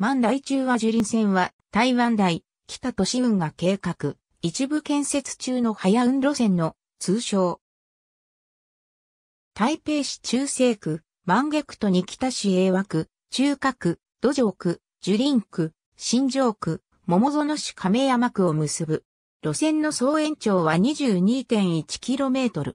万代中和樹林線は台湾大、北都市運が計画、一部建設中の早運路線の通称。台北市中西区、万華区とに北市英和区、中華区、土城区、樹林区、新城区、桃園市亀山区を結ぶ。路線の総延長は 22.1km。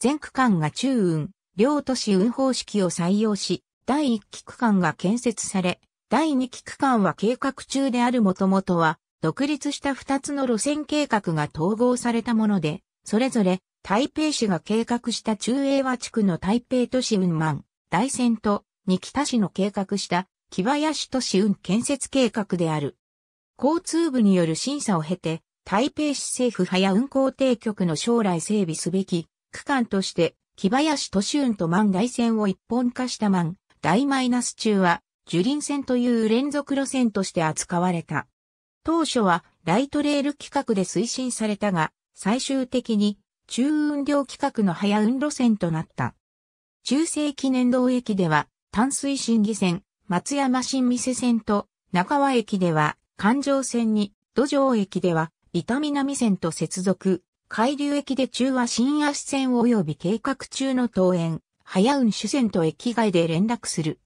全区間が中運、両都市運方式を採用し、第1期区間が建設され、第2期区間は計画中であるもともとは、独立した2つの路線計画が統合されたもので、それぞれ台北市が計画した中英和地区の台北都市運満、大線と二北市の計画した木林都市運建設計画である。交通部による審査を経て、台北市政府派や運行定局の将来整備すべき区間として、木林都市運と満大線を一本化した満、大マイナス中は、樹林線という連続路線として扱われた。当初はライトレール規格で推進されたが、最終的に中運量規格の早運路線となった。中世記念道駅では、淡水新義線、松山新店線と、中和駅では、環状線に、土壌駅では、板南線と接続、海流駅で中和新足線及び計画中の東園、早運主線と駅外で連絡する。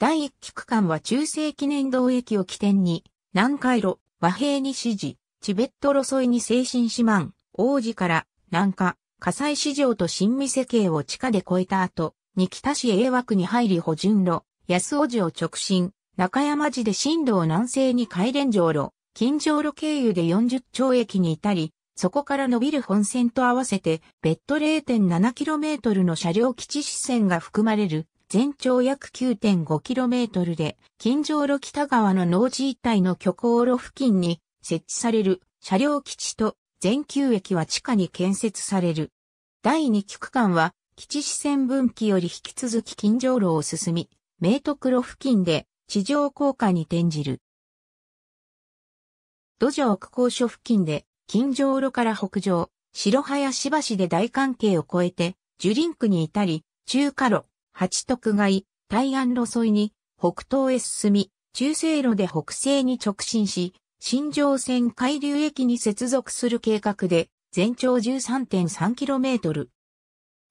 第1期区間は中世記念堂駅を起点に、南海路、和平西寺、チベット路沿いに精神四万、王子から南下、火災市場と新見世系を地下で越えた後、二北市英和区に入り補順路、安尾寺を直進、中山寺で新道南西に海連城路、近城路経由で40町駅に至り、そこから伸びる本線と合わせて、別途 0.7km の車両基地支線が含まれる全長約 9.5km で、近城路北側の農地一帯の巨構路付近に設置される車両基地と全球駅は地下に建設される。第二期区間は、基地支線分岐より引き続き近城路を進み、明徳路付近で地上降下に転じる。土壌区高所付近で、近城路から北上、白林橋で大関係を越えて、樹林区に至り、中華路、八徳街、大安路沿いに、北東へ進み、中西路で北西に直進し、新城線海流駅に接続する計画で、全長 13.3km。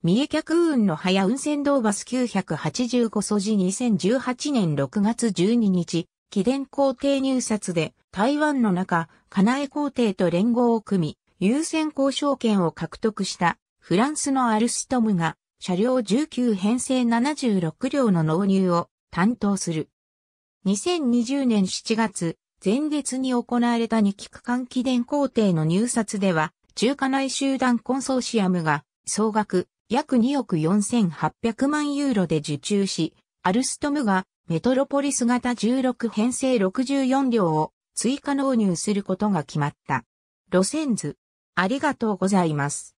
三重客運の早運船道バス985素地2018年6月12日、貴殿皇帝入札で台湾の中、カナエ皇帝と連合を組み、優先交渉権を獲得したフランスのアルストムが車両19編成76両の納入を担当する。2020年7月、前月に行われた2期区間記念工程の入札では、中華内集団コンソーシアムが総額約2億4800万ユーロで受注し、アルストムがメトロポリス型16編成64両を追加納入することが決まった。路線図、ありがとうございます。